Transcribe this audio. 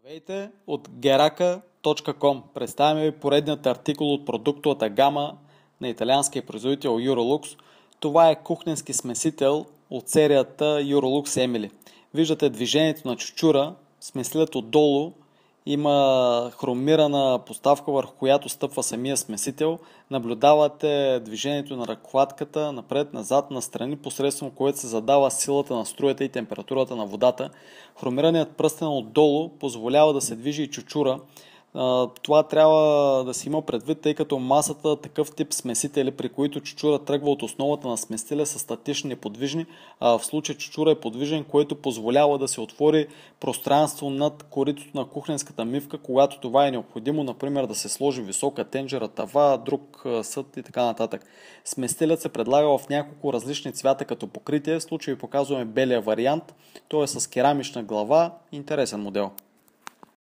Здравейте от geraka.com. Представяме ви поредният артикул от продуктовата гама на италианския производител Eurolux. Това е кухненски смесител от серията Eurolux Emily. Виждате движението на чучура, смесилят отдолу има хромирана поставка, върху която стъпва самия смесител. Наблюдавате движението на ръкладката напред-назад, настрани, посредством което се задава силата на струята и температурата на водата. Хромираният пръстен отдолу позволява да се движи и чучура, това трябва да си има предвид, тъй като масата такъв тип смесители, при които чучура тръгва от основата на смесителя са статични и подвижни, а в случай чучура е подвижен, което позволява да се отвори пространство над коритото на кухненската мивка, когато това е необходимо, например да се сложи висока тенджера, тава, друг съд и така нататък. Сместилят се предлага в няколко различни цвята като покритие, в случай показваме белия вариант, той е с керамична глава, интересен модел.